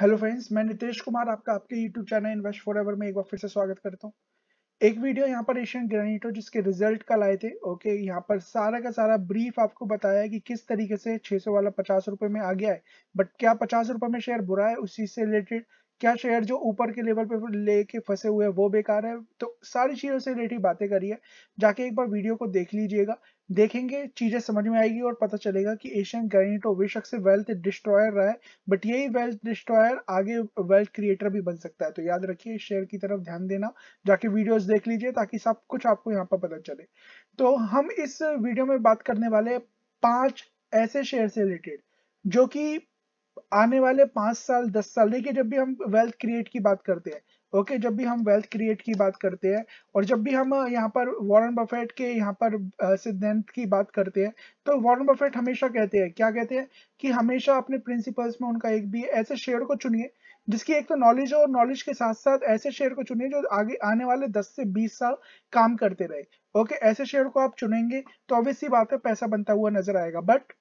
Hello friends मैं नितेश कुमार आपका आपके यूट्यूब चैनल इन्वेस्ट फॉर में एक बार फिर से स्वागत करता हूँ एक वीडियो यहाँ पर एशियन ग्रेनिटो जिसके रिजल्ट कल आए थे ओके यहाँ पर सारा का सारा ब्रीफ आपको बताया है कि किस तरीके से 600 वाला पचास रुपए में आ गया है बट क्या पचास रुपए में शेयर बुरा है उसी से रिलेटेड क्या शेयर जो ऊपर के लेवल पे लेके फंसे हुए हैं वो बेकार है तो सारी चीज़ों से रिलेटेड बातें करी है जाके एक बार वीडियो को देख लीजिएगा देखेंगे चीज़ें समझ में आएगी और पता चलेगा कि एशियन गैनिटो तो बेशक से वेल्थ डिस्ट्रॉयर रहा है बट यही वेल्थ डिस्ट्रॉयर आगे वेल्थ क्रिएटर भी बन सकता है तो याद रखिए शेयर की तरफ ध्यान देना जाके वीडियोस देख लीजिए ताकि सब कुछ आपको यहाँ पर पता चले तो हम इस वीडियो में बात करने वाले पांच ऐसे शेयर से रिलेटेड जो कि आने वाले पांच साल दस साल देखिए जब भी हम वेल्थ क्रिएट की बात करते हैं ओके okay, जब भी हम वेल्थ क्रिएट की बात करते हैं और जब भी हम यहाँ पर वॉरेन बफेट के यहाँ पर सिद्धांत की बात करते हैं तो वॉरेन बफेट हमेशा कहते हैं क्या कहते हैं कि हमेशा अपने प्रिंसिपल्स में उनका एक भी ऐसे शेयर को चुनिए जिसकी एक तो नॉलेज हो और नॉलेज के साथ साथ ऐसे शेयर को चुनिए जो आगे आने वाले 10 से 20 साल काम करते रहे ओके okay, ऐसे शेयर को आप चुनेंगे तो ऑब्वियसली बात है पैसा बनता हुआ नजर आएगा बट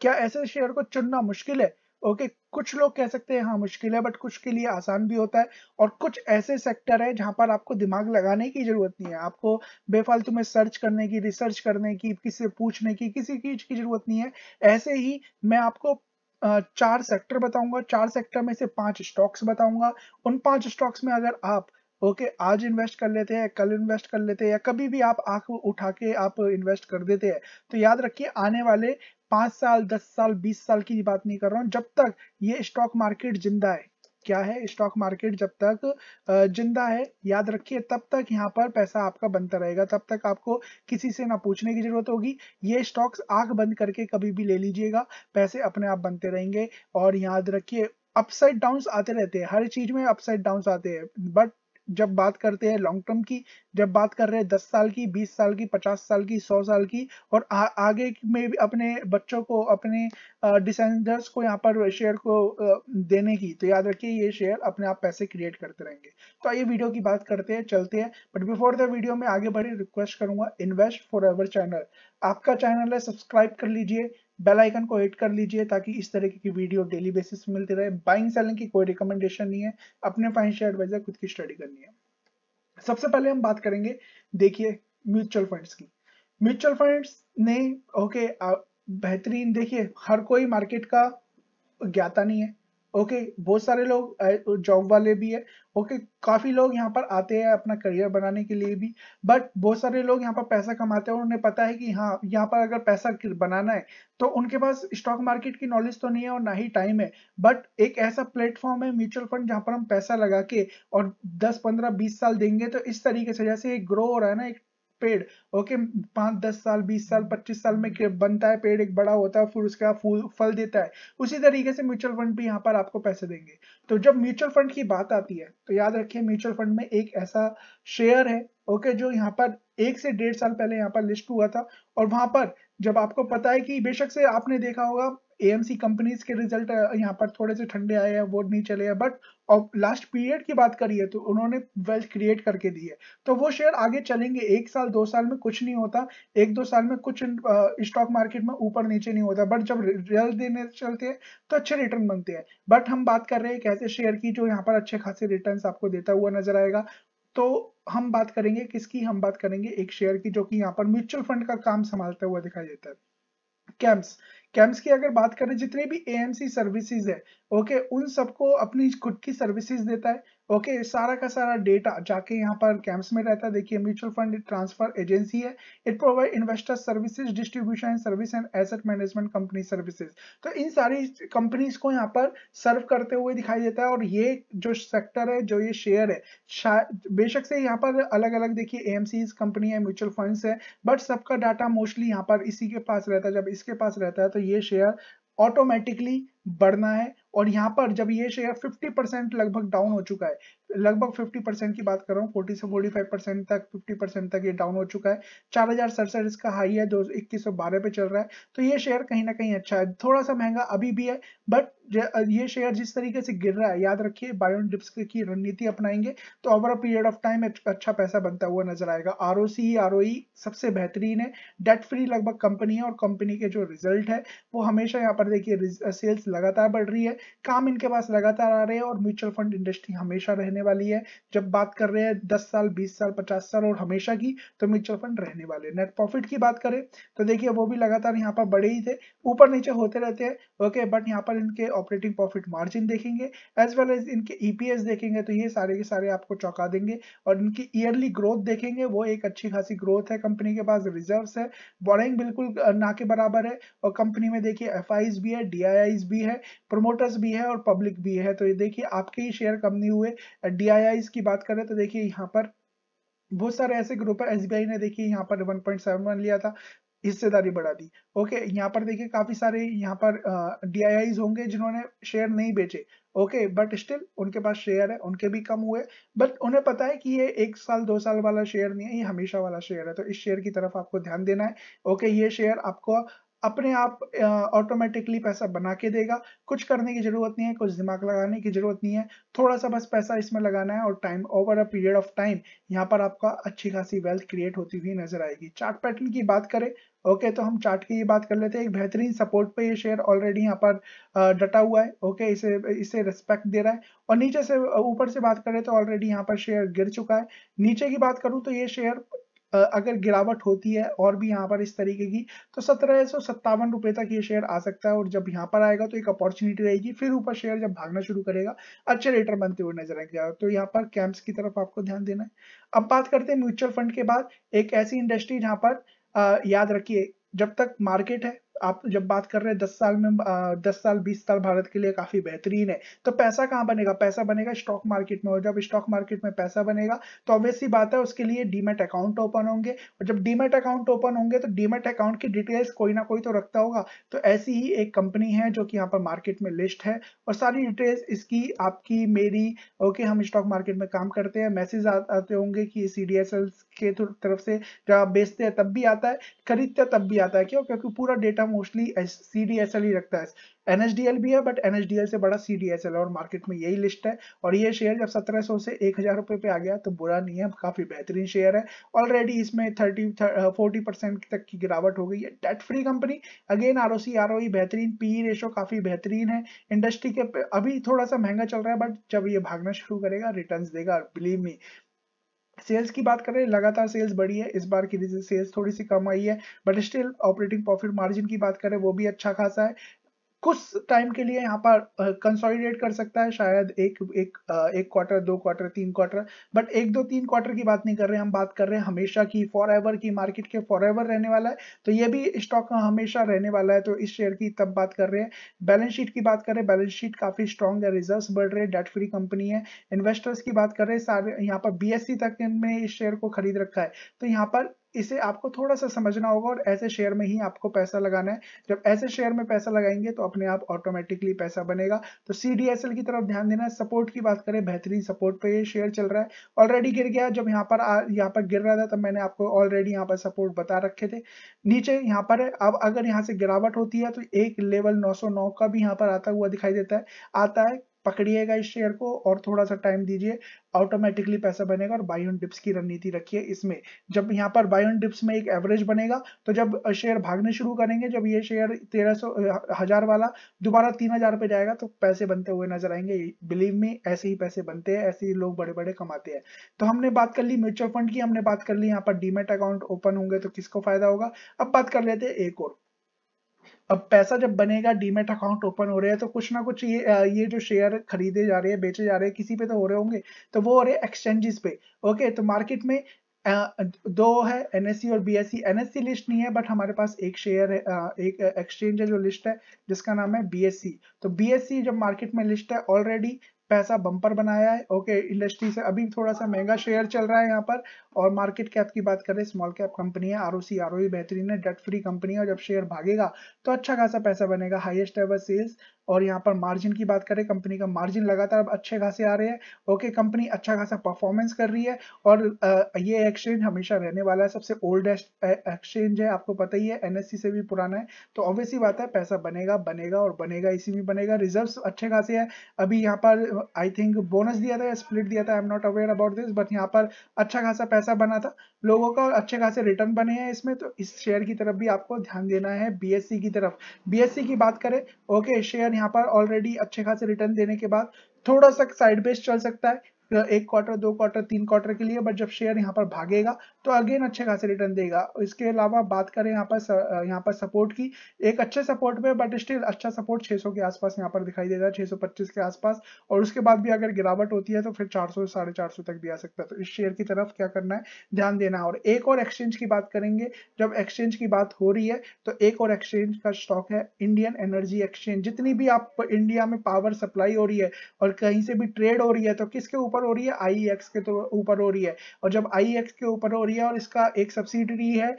क्या ऐसे शेयर को चुनना मुश्किल है ओके okay, कुछ लोग कह सकते हैं हाँ मुश्किल है बट कुछ के लिए आसान भी होता है और कुछ ऐसे सेक्टर है जहां पर आपको दिमाग लगाने की जरूरत नहीं है आपको बेफालतू में सर्च करने की रिसर्च करने की किसी से पूछने की किसी चीज की जरूरत नहीं है ऐसे ही मैं आपको चार सेक्टर बताऊंगा चार सेक्टर में से पांच स्टॉक्स बताऊंगा उन पांच स्टॉक्स में अगर आप ओके okay, आज इन्वेस्ट कर लेते हैं कल इन्वेस्ट कर लेते हैं या कभी भी आप आंख उठा के आप इन्वेस्ट कर देते हैं तो याद रखिए आने वाले पांच साल दस साल बीस साल की बात नहीं कर रहा हूं जब तक ये स्टॉक मार्केट जिंदा है क्या है स्टॉक मार्केट जब तक जिंदा है याद रखिए तब तक यहाँ पर पैसा आपका बनता रहेगा तब तक आपको किसी से ना पूछने की जरूरत होगी ये स्टॉक्स आंख बंद करके कभी भी ले लीजिएगा पैसे अपने आप बनते रहेंगे और याद रखिए अपसाइड डाउन आते रहते हैं हर चीज में अपसाइड डाउन आते हैं बट जब बात करते हैं लॉन्ग टर्म की जब बात कर रहे हैं दस साल की बीस साल की पचास साल की सौ साल की और आ, आगे में भी अपने बच्चों को अपने डिसेंडर्स को यहाँ पर शेयर को देने की तो याद रखिए ये शेयर अपने आप पैसे क्रिएट करते रहेंगे तो आइए वीडियो की बात करते हैं चलते हैं बट बिफोर द वीडियो में आगे बढ़े रिक्वेस्ट करूंगा इन्वेस्ट फॉर एवर चैनल आपका चैनल है सब्सक्राइब कर लीजिए बेल आइकन को हिट कर लीजिए ताकि इस तरीके की वीडियो डेली बेसिस पे मिलती रहे बाइंग सेलिंग की कोई रिकमेंडेशन नहीं है अपने फाइनेंशियल एडवाइजर खुद की स्टडी करनी है सबसे पहले हम बात करेंगे देखिए म्यूचुअल फंड्स की म्यूचुअल फंड्स ने ओके बेहतरीन देखिए हर कोई मार्केट का ज्ञाता नहीं है ओके बहुत सारे लोग जॉब वाले भी है ओके काफ़ी लोग यहाँ पर आते हैं अपना करियर बनाने के लिए भी बट बहुत सारे लोग यहाँ पर पैसा कमाते हैं और उन्हें पता है कि हाँ यहाँ पर अगर पैसा बनाना है तो उनके पास स्टॉक मार्केट की नॉलेज तो नहीं है और ना ही टाइम है बट एक ऐसा प्लेटफॉर्म है म्यूचुअल फंड जहाँ पर हम पैसा लगा के और दस पंद्रह बीस साल देंगे तो इस तरीके से जैसे ग्रो हो रहा है ना एक पेड़ ओके पाँच दस साल बीस साल पच्चीस साल में बनता है पेड़ एक बड़ा होता है फिर उसका फूल फल देता है उसी तरीके से म्यूचुअल फंड भी यहाँ पर आपको पैसे देंगे तो जब म्यूचुअल फंड की बात आती है तो याद रखिए म्यूचुअल फंड में एक ऐसा शेयर है ओके okay, जो यहाँ पर एक से डेढ़ साल पहले यहाँ पर लिस्ट हुआ था और वहां पर जब आपको पता है कि बेशक से आपने देखा होगा एएमसी कंपनीज के रिजल्ट यहाँ पर थोड़े से ठंडे आए हैं वो नहीं चले हैं बट और लास्ट पीरियड की बात करिए तो उन्होंने वेल्थ क्रिएट करके दी है तो वो शेयर आगे चलेंगे एक साल दो साल में कुछ नहीं होता एक दो साल में कुछ स्टॉक मार्केट में ऊपर नीचे नहीं होता बट जब रिजल्ट देने चलते हैं तो अच्छे रिटर्न बनते हैं बट हम बात कर रहे हैं एक ऐसे शेयर की जो यहाँ पर अच्छे खासे रिटर्न आपको देता हुआ नजर आएगा तो हम बात करेंगे किसकी हम बात करेंगे एक शेयर की जो कि यहाँ पर म्यूचुअल फंड का काम संभालता हुआ दिखाई देता है कैम्स कैंप्स की अगर बात करें जितने भी एएमसी सर्विसेज है ओके उन सबको अपनी खुद की सर्विसेज देता है ओके okay, सारा का सारा डेटा जाके यहाँ पर कैंप्स में रहता है देखिए म्यूचुअल फंड ट्रांसफर एजेंसी है it provide investor services distribution service and asset management company services तो इन सारी कंपनीज को यहाँ पर सर्व करते हुए दिखाई देता है और ये जो सेक्टर है जो ये शेयर है बेशक से यहाँ पर अलग अलग देखिए ए कंपनी है म्यूचुअल फंड है बट सबका डाटा मोस्टली यहाँ पर इसी के पास रहता है जब इसके पास रहता है तो ये शेयर ऑटोमेटिकली बढ़ना है और यहाँ पर जब ये शेयर 50 परसेंट लगभग डाउन हो चुका है लगभग 50 परसेंट की बात कर रहा हूँ 40 से 45 परसेंट तक 50 परसेंट तक ये डाउन हो चुका है चार हजार सड़सठ इसका हाई है दो इक्कीस सौ बारह पे चल रहा है तो ये शेयर कहीं ना कहीं अच्छा है थोड़ा सा महंगा अभी भी है बट ये शेयर जिस तरीके से गिर रहा है याद रखिए बायोन डिप्स की रणनीति अपनाएंगे तो over a period of time अच्छा पैसा बनता हुआ नजर आएगा आर ओ सी आर ओ सबसे बेहतरीन है डेट फ्री लगभग कंपनी है और कंपनी के जो रिजल्ट है वो हमेशा यहाँ पर देखिए सेल्स लगातार बढ़ रही है काम इनके पास लगातार आ रहे हैं और म्यूचुअल फंड इंडस्ट्री हमेशा रहने रहने वाली है जब बात कर रहे हैं दस साल बीस साल पचास साल और हमेशा की तो म्यूचुअल फंड रहने वाले नेट प्रॉफिट की बात करें तो देखिए वो भी लगातार यहाँ पर बड़े ही थे ऊपर नीचे होते रहते हैं ओके बट यहाँ पर इनके ऑपरेटिंग प्रॉफिट मार्जिन देखेंगे एज वेल एज इनके ईपीएस e देखेंगे तो ये सारे के सारे आपको चौंका देंगे और इनकी ईयरली ग्रोथ देखेंगे वो एक अच्छी खासी ग्रोथ है कंपनी के पास रिजर्व है बोरिंग बिल्कुल ना के बराबर है और कंपनी में देखिए एफ भी है डी भी है प्रोमोटर्स भी है और पब्लिक भी है तो ये देखिए आपके ही शेयर कम नहीं हुए डी की बात करें तो देखिए यहाँ पर बहुत सारे ऐसे ग्रुप है एस ने देखिए यहाँ पर 1.71 लिया था हिस्सेदारी बढ़ा दी ओके यहाँ पर देखिए काफी सारे यहाँ पर डी होंगे जिन्होंने शेयर नहीं बेचे ओके बट स्टिल उनके पास शेयर है उनके भी कम हुए बट उन्हें पता है कि ये एक साल दो साल वाला शेयर नहीं है ये हमेशा वाला शेयर है तो इस शेयर की तरफ आपको ध्यान देना है ओके ये शेयर आपको अपने आप ऑटोमेटिकली पैसा बना के देगा कुछ करने की जरूरत नहीं है कुछ दिमाग लगाने की जरूरत नहीं है थोड़ा सा बस पैसा इसमें लगाना है और time over a period of time यहाँ पर आपका अच्छी खासी वेल्थ क्रिएट होती हुई नजर आएगी चार्ट पैटर्न की बात करें ओके तो हम चार्ट की ये बात कर लेते हैं एक बेहतरीन सपोर्ट पे ये शेयर ऑलरेडी यहाँ पर डटा हुआ है ओके इसे इसे रिस्पेक्ट दे रहा है और नीचे से ऊपर से बात करें तो ऑलरेडी यहाँ पर शेयर गिर चुका है नीचे की बात करूँ तो ये शेयर अगर गिरावट होती है और भी यहाँ पर इस तरीके की तो सत्रह सौ सत्तावन रुपए तक ये शेयर आ सकता है और जब यहाँ पर आएगा तो एक अपॉर्चुनिटी रहेगी फिर ऊपर शेयर जब भागना शुरू करेगा अच्छे रेटर बनते हुए नजर आएगा तो यहाँ पर कैंप्स की तरफ आपको ध्यान देना है अब बात करते हैं म्यूचुअल फंड के बाद एक ऐसी इंडस्ट्री जहाँ पर आ, याद रखिए जब तक मार्केट है आप जब बात कर रहे हैं दस साल में दस साल बीस साल भारत के लिए काफी बेहतरीन है तो पैसा कहाँ बनेगा पैसा बनेगा स्टॉक मार्केट में और जब स्टॉक मार्केट में पैसा बनेगा तो ऑब्वियसली बात है उसके लिए डीमेट अकाउंट ओपन होंगे और जब डीमेट अकाउंट ओपन होंगे तो डीमेट अकाउंट की डिटेल्स कोई ना कोई तो रखता होगा तो ऐसी ही एक कंपनी है जो कि यहाँ पर मार्केट में लिस्ट है और सारी डिटेल्स इसकी आपकी मेरी ओके हम स्टॉक मार्केट में काम करते हैं मैसेज आते होंगे कि सी e के तरफ से जब आप बेचते हैं तब भी आता है खरीदते हैं तब भी आता है क्यों क्योंकि पूरा data mostly C D S L ही रखता है एनएचडीएल भी है बट एनएचडीएल से बड़ा सी डी एस एल और मार्केट में यही लिस्ट है और ये शेयर जब सत्रह सौ से एक हजार रुपए पे आ गया तो बुरा नहीं है काफ़ी बेहतरीन शेयर है ऑलरेडी इसमें थर्टी फोर्टी परसेंट तक की गिरावट हो गई है debt free company again R O C R O बेहतरीन पी रेशो काफ़ी बेहतरीन है इंडस्ट्री के अभी थोड़ा सा महंगा चल रहा है बट जब ये भागना शुरू करेगा रिटर्न देगा बिलीव मी सेल्स की बात करें लगातार सेल्स बढ़ी है इस बार की सेल्स थोड़ी सी कम आई है but still operating profit margin की बात करें वो भी अच्छा खासा है कुछ टाइम के लिए यहाँ पर कंसोलिडेट कर सकता है शायद एक एक एक क्वार्टर दो क्वार्टर तीन क्वार्टर बट एक दो तीन क्वार्टर की बात नहीं कर रहे हम बात कर रहे हैं हमेशा की फॉर एवर की मार्केट के फॉर एवर रहने वाला है तो ये भी स्टॉक हमेशा रहने वाला है तो इस शेयर की तब बात कर रहे हैं बैलेंस शीट की बात करें बैलेंस शीट काफी स्ट्रॉन्ग है रिजर्व बढ़ रहे हैं डेट फ्री कंपनी है इन्वेस्टर्स की बात कर रहे हैं सारे यहाँ पर बी e तक में इस शेयर को खरीद रखा है तो यहाँ पर इसे आपको थोड़ा सा समझना होगा और ऐसे शेयर में ही आपको पैसा लगाना है जब ऐसे शेयर में पैसा लगाएंगे तो अपने आप ऑटोमेटिकली पैसा बनेगा तो सी की तरफ ध्यान देना सपोर्ट की बात करें बेहतरीन सपोर्ट पे ये शेयर चल रहा है ऑलरेडी गिर गया जब यहाँ पर यहाँ पर गिर रहा था तब मैंने आपको ऑलरेडी यहाँ पर सपोर्ट बता रखे थे नीचे यहाँ पर अब अगर यहाँ से गिरावट होती है तो एक लेवल नौ का भी यहाँ पर आता हुआ दिखाई देता है आता है पकड़िएगा इस शेयर को और थोड़ा सा टाइम दीजिए ऑटोमेटिकली पैसा बनेगा और बायोन डिप्स की रणनीति रखिए इसमें जब यहाँ पर बायोन डिप्स में एक एवरेज बनेगा तो जब शेयर भागने शुरू करेंगे जब ये शेयर तेरह सौ हजार वाला दोबारा तीन हजार पे जाएगा तो पैसे बनते हुए नजर आएंगे बिलीव में ऐसे ही पैसे बनते हैं ऐसे ही लोग बड़े बड़े कमाते हैं तो हमने बात कर ली म्यूचुअल फंड की हमने बात कर ली यहाँ पर डीमेट अकाउंट ओपन होंगे तो किसको फायदा होगा अब बात कर लेते हैं एक और अब पैसा जब बनेगा डीमेट अकाउंट ओपन हो रहे हैं तो कुछ ना कुछ ये ये जो शेयर खरीदे जा रहे हैं बेचे जा रहे हैं किसी पे तो हो रहे होंगे तो वो हो रहे एक्सचेंजेस पे ओके तो मार्केट में दो है एनएससी e और बीएससी एनएससी लिस्ट नहीं है बट हमारे पास एक शेयर है एक एक्सचेंज है जो लिस्ट है जिसका नाम है बीएससी e। तो बीएससी e जब मार्केट में लिस्ट है ऑलरेडी पैसा बम्पर बनाया है ओके इंडस्ट्री से अभी थोड़ा सा महंगा शेयर चल रहा है यहाँ पर और मार्केट कैप की बात करें स्मॉल कैप कंपनी है आरओसी आरओई e बेहतरीन है डेट फ्री कंपनी है और जब शेयर भागेगा तो अच्छा खासा पैसा बनेगा हाईएस्ट एवर सेल्स और यहाँ पर मार्जिन की बात करें कंपनी का मार्जिन लगातार अब अच्छे खासे आ रहे हैं ओके कंपनी अच्छा खासा परफॉर्मेंस कर रही है और ये एक्सचेंज हमेशा रहने वाला है सबसे ओल्डेस्ट एक्सचेंज है आपको पता ही है एनएससी से भी पुराना है तो ऑब्वियसली बात है पैसा बनेगा बनेगा और बनेगा इसी में बनेगा रिजर्व अच्छे खासे है अभी यहाँ पर आई थिंक बोनस दिया था या स्प्लिट दिया था I am not aware about this but यहाँ पर अच्छा खासा पैसा बना था लोगों का अच्छे खासे रिटर्न बने हैं इसमें तो इस शेयर की तरफ भी आपको ध्यान देना है बी की तरफ बी की बात करें ओके शेयर यहाँ पर ऑलरेडी अच्छे खासे रिटर्न देने के बाद थोड़ा सा साइड बेस चल सकता है एक क्वार्टर दो क्वार्टर तीन क्वार्टर के लिए बट जब शेयर यहाँ पर भागेगा तो अगेन अच्छे खासे रिटर्न देगा इसके अलावा बात करें यहाँ पर यहाँ पर सपोर्ट की एक अच्छे सपोर्ट पे बट स्टिल अच्छा सपोर्ट 600 के आसपास यहाँ पर दिखाई देता है 625 के आसपास और उसके बाद भी अगर गिरावट होती है तो फिर चार सौ साढ़े चार तक भी आ सकता है तो इस शेयर की तरफ क्या करना है ध्यान देना है और एक और एक्सचेंज की बात करेंगे जब एक्सचेंज की बात हो रही है तो एक और एक्सचेंज का स्टॉक है इंडियन एनर्जी एक्सचेंज जितनी भी आप इंडिया में पावर सप्लाई हो रही है और कहीं से भी ट्रेड हो रही है तो किसके ऊपर ऊपर हो रही है आई एक्स के तो ऊपर हो रही है और जब आई एक्स के ऊपर हो रही है और इसका एक सब्सिडी है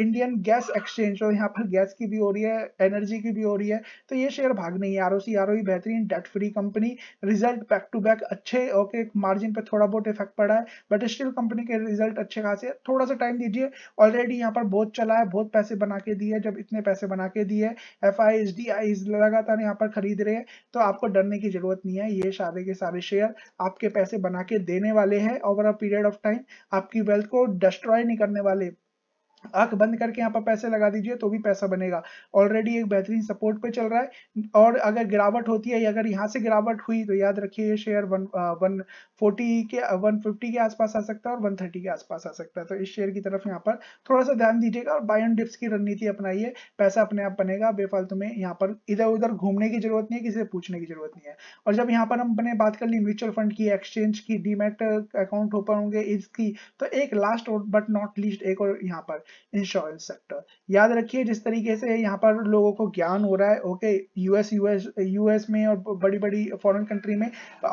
इंडियन गैस एक्सचेंज और यहाँ पर गैस की भी हो रही है एनर्जी की भी हो रही है तो ये शेयर भाग नहीं है are O C R O बेहतरीन debt free company result back to back अच्छे ओके मार्जिन पे थोड़ा बहुत इफेक्ट पड़ा है बट स्टिल कंपनी के रिजल्ट अच्छे खासे थोड़ा सा टाइम दीजिए ऑलरेडी यहाँ पर बहुत चला है बहुत पैसे बना के दिए जब इतने पैसे बना के दिए F I H D I लगातार यहाँ पर खरीद रहे हैं तो आपको डरने की जरूरत नहीं है ये सारे के सारे शेयर आपके पैसे बना के देने वाले हैं over a period of time आपकी वेल्थ को डिस्ट्रॉय नहीं करने वाले आंख बंद करके यहाँ पर पैसे लगा दीजिए तो भी पैसा बनेगा ऑलरेडी एक बेहतरीन सपोर्ट पे चल रहा है और अगर गिरावट होती है अगर यहाँ से गिरावट हुई तो याद रखिए ये शेयर वन वन फोर्टी के वन uh, फिफ्टी के आसपास आ सकता है और वन थर्टी के आसपास आ सकता है तो इस शेयर की तरफ यहाँ पर थोड़ा सा ध्यान दीजिएगा और बाय एंड डिप्स की रणनीति अपनाइए पैसा अपने आप बनेगा बेफालतु में यहाँ पर इधर उधर घूमने की जरूरत नहीं है किसी से पूछने की जरूरत नहीं है और जब यहाँ पर हम अपने बात कर ली म्यूचुअल फंड की एक्सचेंज की डीमेट अकाउंट ओपन होंगे इसकी तो एक लास्ट बट नॉट लीस्ट एक और यहाँ पर इंश्योरेंस सेक्टर याद रखिए जिस तरीके से यहाँ पर लोगों को ज्ञान हो रहा है ओके यूएस यूएस यूएस में और बड़ी बड़ी फॉरेन कंट्री में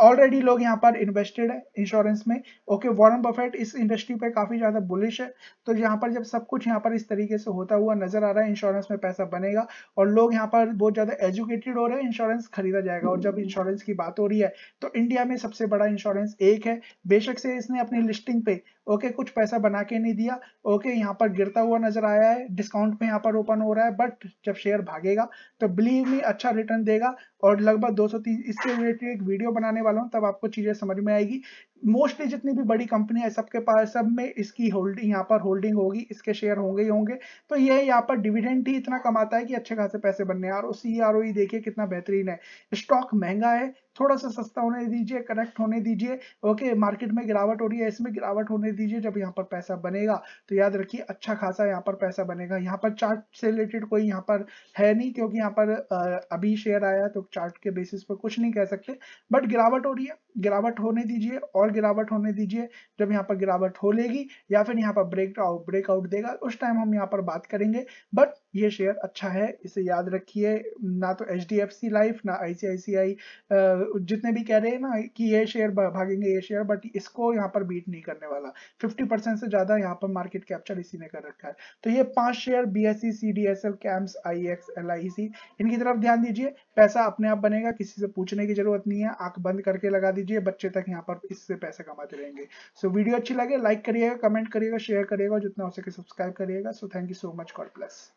ऑलरेडी लोग यहाँ पर इन्वेस्टेड है इंश्योरेंस में ओके वॉरन बफेट इस इंडस्ट्री पर काफी ज्यादा बुलिश है तो यहाँ पर जब सब कुछ यहाँ पर इस तरीके से होता हुआ नजर आ रहा है इंश्योरेंस में पैसा बनेगा और लोग यहाँ पर बहुत ज्यादा एजुकेटेड हो रहे हैं इंश्योरेंस खरीदा जाएगा और जब इंश्योरेंस की बात हो रही है तो इंडिया में सबसे बड़ा इंश्योरेंस एक है बेशक से इसने अपनी लिस्टिंग पे ओके कुछ पैसा बना के नहीं दिया ओके यहाँ पर गिरता हुआ नजर आया है डिस्काउंट में यहाँ पर ओपन हो रहा है बट जब शेयर भागेगा तो बिलीव मी अच्छा रिटर्न देगा और लगभग 230 इसके रिलेटेड एक वीडियो बनाने वाला हूँ तब आपको चीजें समझ में आएगी मोस्टली जितनी भी बड़ी कंपनी है सबके पास सब में इसकी होल्डिंग यहाँ पर होल्डिंग होगी इसके शेयर होंगे ही होंगे तो ये यहाँ पर डिविडेंड ही इतना कमाता है कि अच्छे खासे पैसे बनने और सी आर देखिए कितना बेहतरीन है स्टॉक महंगा है थोड़ा सा सस्ता होने दीजिए करेक्ट होने दीजिए ओके मार्केट में गिरावट हो रही है इसमें गिरावट होने दीजिए जब यहाँ पर पैसा बनेगा तो याद रखिए अच्छा खासा यहाँ पर पैसा बनेगा यहाँ पर चार्ट से रिलेटेड कोई यहाँ पर है नहीं क्योंकि यहाँ पर अभी शेयर आया तो चार्ट के बेसिस पर कुछ नहीं कह सकते बट गिरावट हो रही है गिरावट होने दीजिए और गिरावट होने दीजिए जब यहाँ पर गिरावट हो लेगी या फिर यहाँ पर ब्रेक आउट ब्रेकआउट देगा उस टाइम हम यहाँ पर बात करेंगे बट ये शेयर अच्छा है इसे याद रखिए ना तो H D F C life ना आई सी आई सी आई जितने भी कह रहे हैं ना कि ये शेयर भागेंगे ये शेयर बट इसको यहाँ पर बीट नहीं करने वाला फिफ्टी परसेंट से ज़्यादा यहाँ पर मार्केट कैप्चर इसी ने कर रखा है तो ये पांच share B S C C D S L CAMS I X L I C इनकी तरफ ध्यान दीजिए पैसा अपने आप बनेगा किसी से पूछने की जरूरत नहीं है आंख बंद करके लगा दीजिए बच्चे तक यहाँ पर इससे पैसे कमाते रहेंगे सो so, वीडियो अच्छी लगे लाइक करिएगा कमेंट करिएगा शेयर करिएगा जितना हो सके सब्सक्राइब करिएगा so thank you so much god plus